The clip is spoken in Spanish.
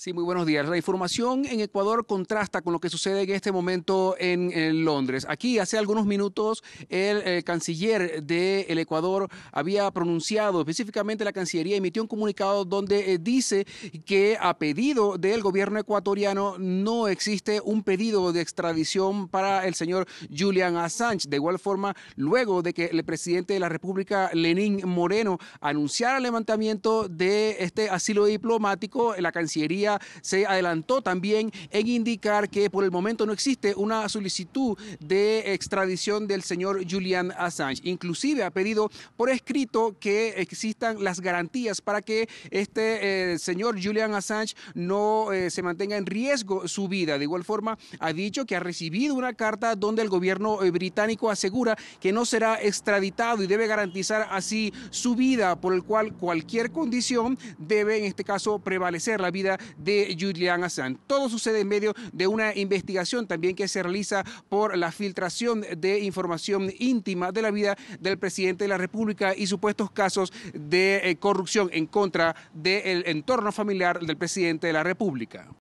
Sí, muy buenos días. La información en Ecuador contrasta con lo que sucede en este momento en, Londres. Aquí, hace algunos minutos, el, canciller del Ecuador había pronunciado, específicamente la Cancillería emitió un comunicado donde eh, dice que a pedido del gobierno ecuatoriano no existe un pedido de extradición para el señor Julian Assange. De igual forma, luego de que el presidente de la República, Lenín Moreno, anunciara el levantamiento de este asilo diplomático, la Cancillería se adelantó también en indicar que por el momento no existe una solicitud de extradición del señor Julian Assange. Inclusive ha pedido por escrito que existan las garantías para que este eh, señor Julian Assange no eh, se mantenga en riesgo su vida. De igual forma, ha dicho que ha recibido una carta donde el gobierno eh, británico asegura que no será extraditado y debe garantizar así su vida, por el cual cualquier condición debe, en este caso, prevalecer la vida de Julian Assange. Todo sucede en medio de una investigación también que se realiza por la filtración de información íntima de la vida del presidente de la República y supuestos casos de eh, corrupción en contra del entorno familiar del presidente de la República.